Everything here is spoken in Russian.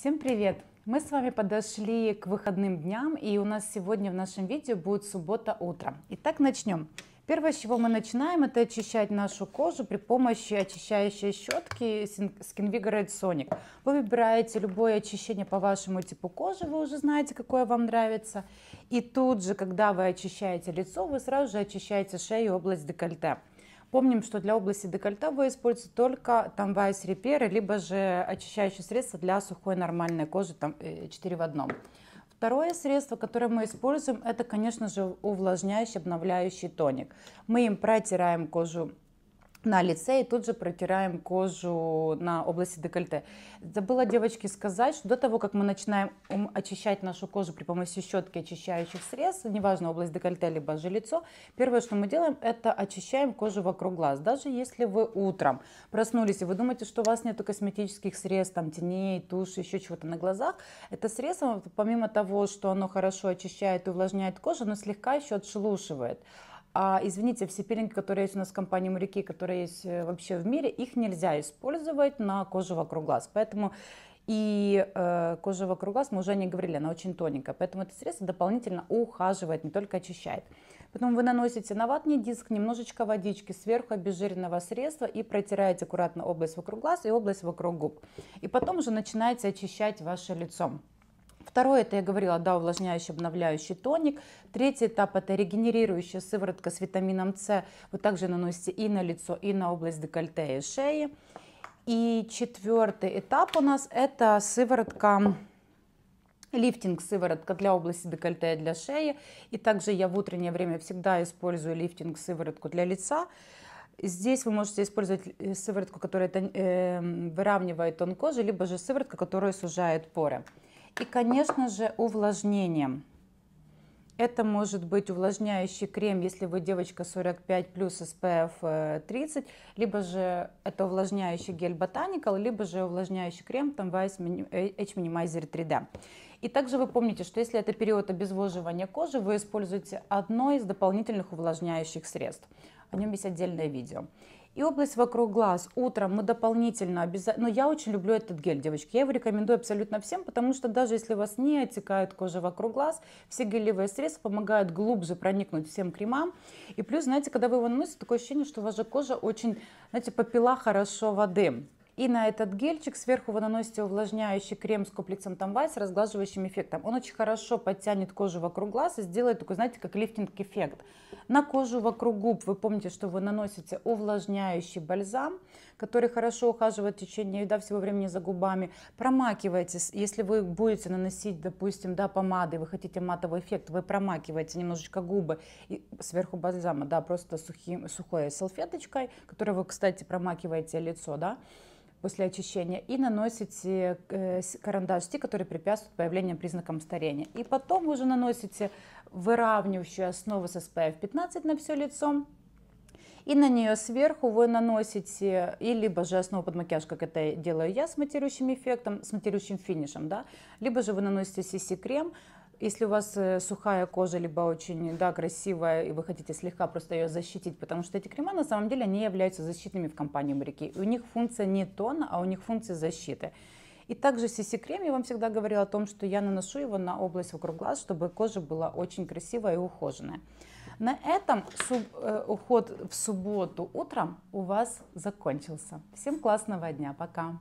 Всем привет! Мы с вами подошли к выходным дням, и у нас сегодня в нашем видео будет суббота утром. Итак, начнем. Первое, с чего мы начинаем, это очищать нашу кожу при помощи очищающей щетки Skinvigored Sonic. Вы выбираете любое очищение по вашему типу кожи, вы уже знаете, какое вам нравится. И тут же, когда вы очищаете лицо, вы сразу же очищаете шею и область декольте. Помним, что для области декольта вы используете только тамвайс реперы, либо же очищающие средства для сухой нормальной кожи, там 4 э, в одном. Второе средство, которое мы используем, это, конечно же, увлажняющий, обновляющий тоник. Мы им протираем кожу на лице и тут же протираем кожу на области декольте. Забыла девочки сказать, что до того, как мы начинаем очищать нашу кожу при помощи щетки очищающих средств, неважно область декольте либо же лицо, первое, что мы делаем, это очищаем кожу вокруг глаз. Даже если вы утром проснулись и вы думаете, что у вас нет косметических средств, там теней, туши, еще чего-то на глазах, это средство, помимо того, что оно хорошо очищает и увлажняет кожу, оно слегка еще отшелушивает. А, извините, все пилинги, которые есть у нас в компании «Моряки», которые есть э, вообще в мире, их нельзя использовать на коже вокруг глаз. Поэтому и э, кожа вокруг глаз, мы уже не говорили, она очень тоненькая. Поэтому это средство дополнительно ухаживает, не только очищает. Потом вы наносите на ватный диск немножечко водички сверху обезжиренного средства и протираете аккуратно область вокруг глаз и область вокруг губ. И потом уже начинаете очищать ваше лицо. Второй это я говорила, да, увлажняющий, обновляющий тоник. Третий этап, это регенерирующая сыворотка с витамином С. Вы также наносите и на лицо, и на область декольте и шеи. И четвертый этап у нас, это сыворотка лифтинг сыворотка для области декольте и для шеи. И также я в утреннее время всегда использую лифтинг сыворотку для лица. Здесь вы можете использовать э, сыворотку, которая э, выравнивает тон кожи, либо же сыворотка, которая сужает поры. И, конечно же, увлажнение. Это может быть увлажняющий крем, если вы девочка 45 плюс SPF 30, э, либо же это увлажняющий гель Botanical, либо же увлажняющий крем там Vice э, H Minimizer 3D. И также вы помните, что если это период обезвоживания кожи, вы используете одно из дополнительных увлажняющих средств. О нем есть отдельное видео и область вокруг глаз. Утром мы дополнительно обязательно... Но ну, я очень люблю этот гель, девочки. Я его рекомендую абсолютно всем, потому что даже если у вас не отекает кожа вокруг глаз, все гелевые средства помогают глубже проникнуть всем кремам. И плюс, знаете, когда вы его наносите, такое ощущение, что ваша кожа очень, знаете, попила хорошо воды. И на этот гельчик сверху вы наносите увлажняющий крем с комплексом Tamwai с разглаживающим эффектом. Он очень хорошо подтянет кожу вокруг глаз и сделает такой, знаете, как лифтинг-эффект. На кожу вокруг губ вы помните, что вы наносите увлажняющий бальзам, который хорошо ухаживает в течение да, всего времени за губами. Промакивайте, если вы будете наносить, допустим, да, помады, вы хотите матовый эффект, вы промакиваете немножечко губы и сверху бальзама, да, просто сухим, сухой салфеточкой, которой вы, кстати, промакиваете лицо, да, после очищения и наносите э, карандаш Т, который препятствует появлению признакам старения. И потом уже наносите выравнивающую основу с SPF 15 на все лицо. И на нее сверху вы наносите, и либо же основу под макияж, как это делаю я с матирующим эффектом, с матирующим финишем, да, либо же вы наносите CC-крем, если у вас э, сухая кожа, либо очень да, красивая, и вы хотите слегка просто ее защитить, потому что эти крема на самом деле не являются защитными в компании моряки. У них функция не тона, а у них функция защиты. И также CC-крем, я вам всегда говорила о том, что я наношу его на область вокруг глаз, чтобы кожа была очень красивая и ухоженная. На этом суб, э, уход в субботу утром у вас закончился. Всем классного дня, пока!